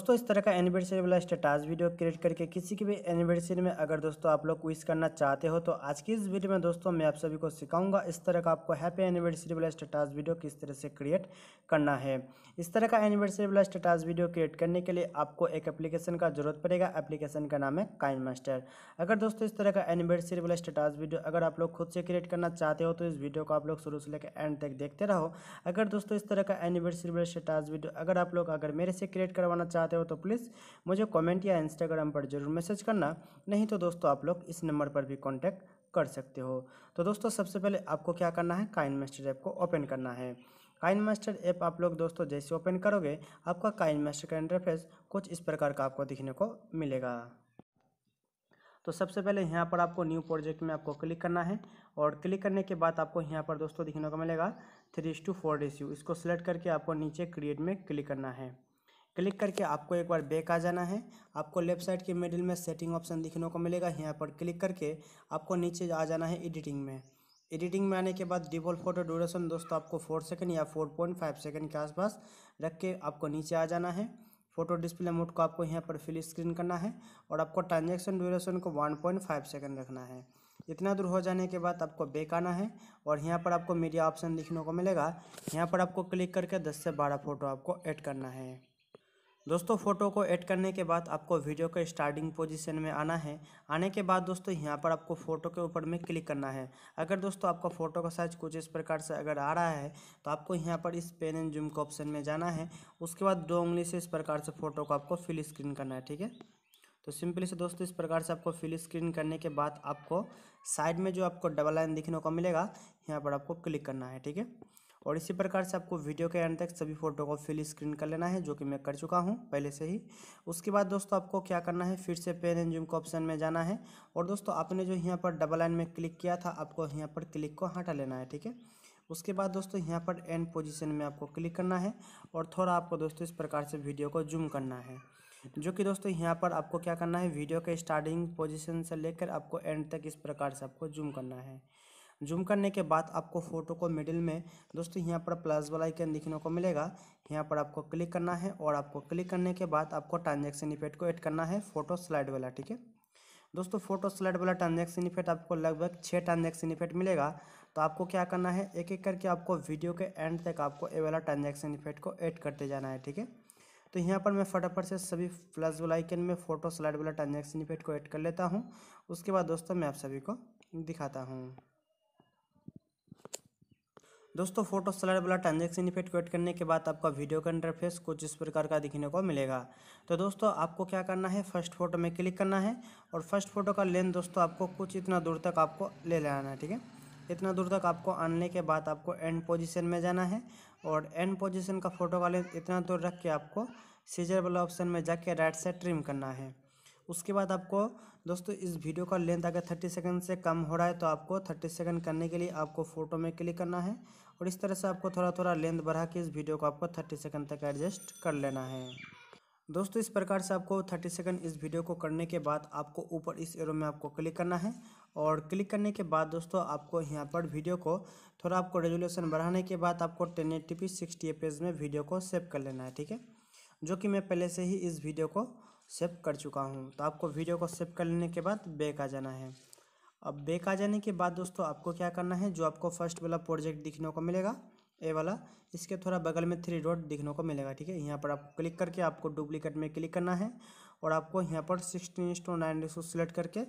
दोस्तों इस तरह का एनिवर्सरी वाला स्टेटास वीडियो क्रिएट करके किसी की भी एनिवर्सरी में अगर दोस्तों आप लोग क्विज करना चाहते हो तो आज की इस वीडियो में दोस्तों मैं आप सभी को सिखाऊंगा इस तरह का आपको हैप्पी एनिवर्सरी वाला स्टेटास वीडियो किस तरह से क्रिएट करना है इस तरह का एनिवर्सरी वाला स्टेटास वीडियो क्रिएट करने के लिए आपको एक एप्लीकेशन का जरूरत पड़ेगा एप्लीकेशन का नाम है काइन मास्टर अगर दोस्तों इस तरह का एनिवर्सरी वाला स्टेटास वीडियो अगर आप लोग खुद से क्रिएट करना चाहते हो तो इस वीडियो को आप लोग शुरू से लेकर एंड तक देखते रहो अगर दोस्तों इस तरह का एनिवर्सरी वाला स्टेटस वीडियो अगर आप लोग अगर मेरे से क्रिएट करवाना चाहते चाहते हो तो प्लीज़ मुझे कमेंट या इंस्टाग्राम पर ज़रूर मैसेज करना नहीं तो दोस्तों आप लोग इस नंबर पर भी कॉन्टैक्ट कर सकते हो तो दोस्तों सबसे पहले आपको क्या करना है काइन मास्टर ऐप को ओपन करना है काइन मास्टर ऐप आप लोग दोस्तों जैसे ओपन करोगे आपका काइन मास्टर का इंटरफेस कुछ इस प्रकार का आपको दिखने को मिलेगा तो सबसे पहले यहाँ पर आपको न्यू प्रोजेक्ट में आपको क्लिक करना है और क्लिक करने के बाद आपको यहाँ पर दोस्तों दिखने को मिलेगा थ्री टू फोर रेशियो इसको सेलेक्ट करके आपको नीचे क्रिएट में क्लिक करना है क्लिक करके आपको एक बार बैक आ जाना है आपको लेफ्ट साइड के मिडिल में सेटिंग ऑप्शन दिखने को मिलेगा यहाँ पर क्लिक करके आपको नीचे आ जाना है एडिटिंग में एडिटिंग में आने के बाद डिफॉल्ट फोटो ड्यूरेशन दोस्तों आपको फोर सेकंड या फोर पॉइंट फाइव सेकेंड के आसपास रख के आपको नीचे आ जाना है फोटो डिस्प्ले मोड को आपको यहाँ पर फिल स्क्रीन करना है और आपको ट्रांजेक्शन ड्यूरेशन को वन पॉइंट फाइव सेकेंड रखना है इतना दूर हो जाने के बाद आपको बैक आना है और यहाँ पर आपको मीडिया ऑप्शन दिखने को मिलेगा यहाँ पर आपको क्लिक करके दस से बारह फोटो आपको ऐड करना है दोस्तों फ़ोटो को ऐड करने के बाद आपको वीडियो के स्टार्टिंग पोजीशन में आना है आने के बाद दोस्तों यहाँ पर आपको फ़ोटो के ऊपर में क्लिक करना है अगर दोस्तों आपका फ़ोटो का साइज कुछ इस प्रकार से अगर आ रहा है तो आपको यहाँ पर इस पेन एंड जूम के ऑप्शन में जाना है उसके बाद दो उंगली से इस प्रकार से फ़ोटो को आपको फिल स्क्रीन करना है ठीक है तो सिंपली से दोस्तों इस प्रकार से आपको फिल स्क्रीन करने के बाद आपको साइड में जो आपको डबल लाइन दिखने को मिलेगा यहाँ पर आपको क्लिक करना है ठीक है और इसी प्रकार से आपको वीडियो के एंड तक सभी फोटो को फिल स्क्रीन कर लेना है जो कि मैं कर चुका हूँ पहले से ही उसके बाद दोस्तों आपको क्या करना है फिर से पेन एंड जूम के ऑप्शन में जाना है और दोस्तों आपने जो यहाँ पर डबल लाइन में क्लिक किया था आपको यहाँ पर क्लिक को हटा लेना है ठीक है उसके बाद दोस्तों यहाँ पर एंड पोजिशन में आपको क्लिक करना है और थोड़ा आपको दोस्तों इस प्रकार से वीडियो को जूम करना है जो कि दोस्तों यहाँ पर आपको क्या करना है वीडियो के स्टार्टिंग पोजीशन से लेकर आपको एंड तक इस प्रकार से आपको जूम करना है जूम करने के बाद आपको फ़ोटो को मिडिल में दोस्तों यहाँ पर प्लस वाला आइकन दिखने को मिलेगा यहाँ पर आपको क्लिक करना है और आपको क्लिक करने के बाद आपको ट्रांजेक्शन इफेक्ट को ऐड करना है फ़ोटो स्लाइड वाला ठीक है दोस्तों फोटो स्लाइड वाला ट्रांजेक्शन इफेक्ट आपको लगभग छः ट्रांजेक्शन इफेक्ट मिलेगा तो आपको क्या करना है एक एक करके आपको वीडियो के एंड तक आपको ए वाला ट्रांजेक्शन इफेक्ट को ऐड करते जाना है ठीक है तो यहाँ पर मैं फटाफट से सभी प्लस वाला आइकन में फोटो स्लाइड वाला ट्रांजेक्शन इफेक्ट को ऐड कर लेता हूँ उसके बाद दोस्तों मैं आप सभी को दिखाता हूँ दोस्तों फोटो सलर वाला ट्रांजेक्शन इफेक्ट क्रिएट करने के बाद आपका वीडियो का इंटरफेस कुछ इस प्रकार का दिखने को मिलेगा तो दोस्तों आपको क्या करना है फर्स्ट फोटो में क्लिक करना है और फर्स्ट फोटो का लेंथ दोस्तों आपको कुछ इतना दूर तक आपको ले लेना है ठीक है इतना दूर तक आपको आने के बाद आपको एंड पोजिशन में जाना है और एंड पोजिशन का फोटो का लेंथ इतना दूर रख के आपको सीजर वाला ऑप्शन में जाके राइट साइड ट्रिम करना है उसके बाद आपको दोस्तों इस वीडियो का लेंथ अगर थर्टी सेकंड से कम हो रहा है तो आपको थर्टी सेकंड करने के लिए आपको फ़ोटो में क्लिक करना है और इस तरह से आपको थोड़ा थोड़ा लेंथ बढ़ा के इस वीडियो को आपको थर्टी सेकंड तक एडजस्ट कर लेना है दोस्तों इस प्रकार से आपको थर्टी सेकेंड इस वीडियो को करने के बाद आपको ऊपर इस एरो में आपको क्लिक करना है और क्लिक करने के बाद दोस्तों आपको यहाँ पर वीडियो को थोड़ा आपको रेजोल्यूशन बढ़ाने के बाद आपको टेन एट्टी पी सिक्सटी में वीडियो को सेव कर लेना है ठीक है जो कि मैं पहले से ही इस वीडियो को सेव कर चुका हूँ तो आपको वीडियो को सेव कर लेने के बाद बैक आ जाना है अब बैक आ जाने के बाद दोस्तों आपको क्या करना है जो आपको फर्स्ट वाला प्रोजेक्ट दिखने को मिलेगा ए वाला इसके थोड़ा बगल में थ्री डॉट दिखने को मिलेगा ठीक है यहाँ पर आप क्लिक करके आपको डुप्लीकेट में क्लिक करना है और आपको यहाँ पर सिक्सटीन इंस टू नाइन इंस सेलेक्ट करके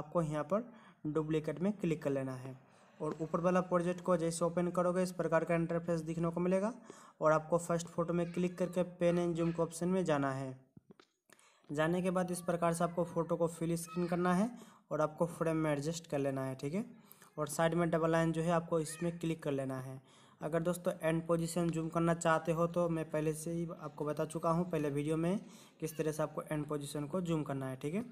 आपको यहाँ पर डुप्लीकेट में क्लिक कर लेना है और ऊपर वाला प्रोजेक्ट को जैसे ओपन करोगे इस प्रकार का इंटरफेस दिखने को मिलेगा और आपको फर्स्ट फोटो में क्लिक करके पेन एंड जूम के ऑप्शन में जाना है जाने के बाद इस प्रकार से आपको फ़ोटो को फुल स्क्रीन करना है और आपको फ्रेम में एडजस्ट कर लेना है ठीक है और साइड में डबल लाइन जो है आपको इसमें क्लिक कर लेना है अगर दोस्तों एंड पोजीशन जूम करना चाहते हो तो मैं पहले से ही आपको बता चुका हूँ पहले वीडियो में किस तरह से आपको एंड पोजीशन को जूम करना है ठीक है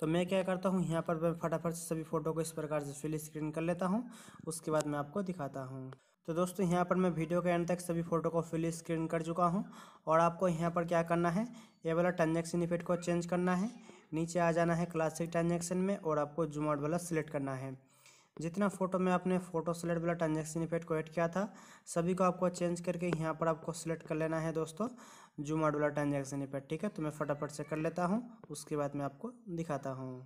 तो मैं क्या करता हूँ यहाँ पर मैं फटाफट से सभी फ़ोटो को इस प्रकार से फिल स्क्रीन कर लेता हूँ उसके बाद मैं आपको दिखाता हूँ तो दोस्तों यहाँ पर मैं वीडियो के एंड तक सभी फ़ोटो को फुल स्क्रीन कर चुका हूँ और आपको यहाँ पर क्या करना है ये वाला ट्रांजेक्शन इफेक्ट को चेंज करना है नीचे आ जाना है क्लासिक ट्रांजेक्शन में और आपको जूम आउट वाला सिलेक्ट करना है जितना फ़ोटो में आपने फ़ोटो सेलेक्ट वाला ट्रांजेक्शन इफेक्ट को ऐड किया था सभी को आपको चेंज करके यहाँ पर आपको सेलेक्ट कर लेना है दोस्तों जूम आउट वाला ट्रांजेक्शन इफेक्ट ठीक है तो मैं फटाफट से कर लेता हूँ उसके बाद मैं आपको दिखाता हूँ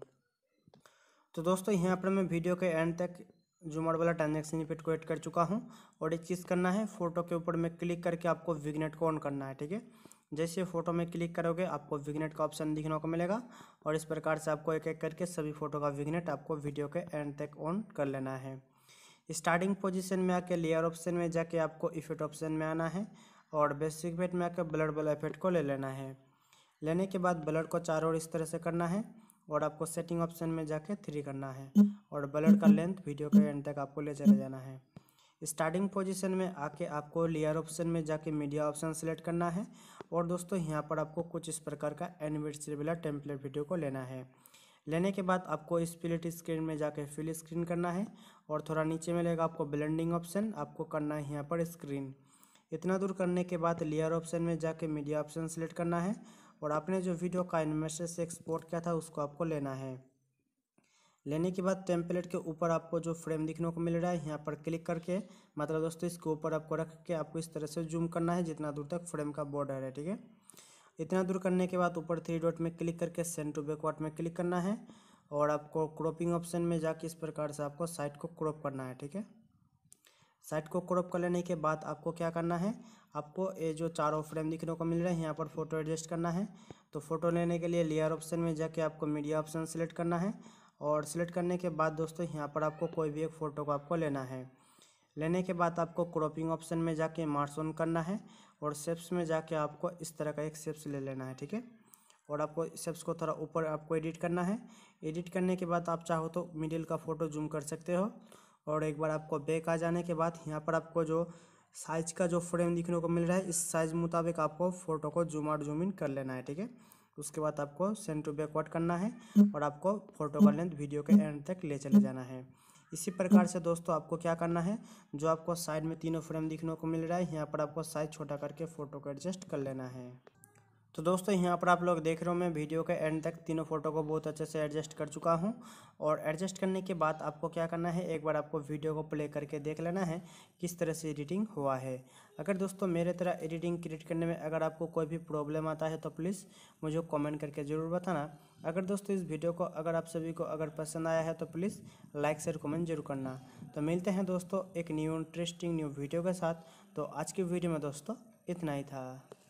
तो दोस्तों यहाँ पर मैं वीडियो के एंड तक जूम आउट वाला ट्रांजेक्शन इफेक्ट को ऐड कर चुका हूँ और एक चीज़ करना है फ़ोटो के ऊपर में क्लिक करके आपको विग्नेट को ऑन करना है ठीक है जैसे फ़ोटो में क्लिक करोगे आपको विग्नेट का ऑप्शन दिखने को मिलेगा और इस प्रकार से आपको एक एक करके सभी फ़ोटो का विग्नेट आपको वीडियो के एंड तक ऑन कर लेना है स्टार्टिंग पोजीशन में आके लेयर ऑप्शन में जाके आपको इफेक्ट ऑप्शन में आना है और बेसिक इफेक्ट में आके ब्लड बल इफेक्ट को ले लेना है लेने के बाद ब्लड को चारों ओर इस तरह से करना है और आपको सेटिंग ऑप्शन में जाके थ्री करना है और ब्लड का लेंथ वीडियो के एंड तक आपको ले चले जाना है स्टार्टिंग पोजीशन में आके आपको लेयर ऑप्शन में जाके मीडिया ऑप्शन सेलेक्ट करना है और दोस्तों यहाँ पर आपको कुछ इस प्रकार का एनिवर्सरी वाला टेम्पलेट वीडियो को लेना है लेने के बाद आपको इस स्प्लिट स्क्रीन में जाकर फिल स्क्रीन करना है और थोड़ा नीचे मिलेगा आपको ब्लेंडिंग ऑप्शन आपको करना है यहाँ पर स्क्रीन इतना दूर करने के बाद लेयर ऑप्शन में जाके मीडिया ऑप्शन सेलेक्ट करना है और आपने जो वीडियो का एनिमेशन से एक्सपोर्ट किया था उसको आपको लेना है लेने के बाद टेम्पलेट के ऊपर आपको जो फ्रेम दिखने को मिल रहा है यहाँ पर क्लिक करके मतलब दोस्तों इसके ऊपर आपको रख के आपको इस तरह से जूम करना है जितना दूर तक फ्रेम का बॉर्डर है ठीक है इतना दूर करने के बाद ऊपर थ्री डॉट में क्लिक करके सेंड टू बैकवर्ड में क्लिक करना है और आपको क्रॉपिंग ऑप्शन में जाके इस प्रकार से आपको साइट को क्रॉप करना है ठीक है साइट को क्रॉप कर लेने के बाद आपको क्या करना है आपको ये जो चारों फ्रेम दिखने को मिल रहा है यहाँ पर फोटो एडजस्ट करना है तो फोटो लेने के लिए लेयर ऑप्शन में जाके आपको मीडिया ऑप्शन सेलेक्ट करना है और सिलेक्ट करने के बाद दोस्तों यहाँ पर आपको कोई भी एक फ़ोटो को आपको लेना है लेने के बाद आपको क्रॉपिंग ऑप्शन में जाके मार्स ऑन करना है और सेप्स में जाके आपको इस तरह का एक सेप्स ले लेना है ठीक है और आपको सेप्स को थोड़ा ऊपर आपको एडिट करना है एडिट करने के बाद आप चाहो तो मिडिल का फ़ोटो जूम कर सकते हो और एक बार आपको बैक आ जाने के बाद यहाँ पर आपको जो साइज का जो फ्रेम दिखने को मिल रहा है इस साइज मुताबिक आपको फ़ोटो को जूम आउट जूम इन कर लेना है ठीक है उसके बाद आपको सेंड टू बैकवर्ड करना है हम्म। और आपको फोटो का लेंथ वीडियो के एंड तक ले चले जाना है इसी प्रकार से दोस्तों आपको क्या करना है जो आपको साइड में तीनों फ्रेम दिखने को मिल रहा है यहाँ पर आपको साइज छोटा करके फ़ोटो को एडजस्ट कर लेना है तो दोस्तों यहाँ पर आप लोग देख रहे हो मैं वीडियो के एंड तक तीनों फ़ोटो को बहुत अच्छे से एडजस्ट कर चुका हूँ और एडजस्ट करने के बाद आपको क्या करना है एक बार आपको वीडियो को प्ले करके देख लेना है किस तरह से एडिटिंग हुआ है अगर दोस्तों मेरे तरह एडिटिंग क्रिएट करने में अगर आपको कोई भी प्रॉब्लम आता है तो प्लीज़ मुझे कॉमेंट करके ज़रूर बताना अगर दोस्तों इस वीडियो को अगर आप सभी को अगर पसंद आया है तो प्लीज़ लाइक शेयर कॉमेंट जरूर करना तो मिलते हैं दोस्तों एक न्यू इंटरेस्टिंग न्यू वीडियो के साथ तो आज की वीडियो में दोस्तों इतना ही था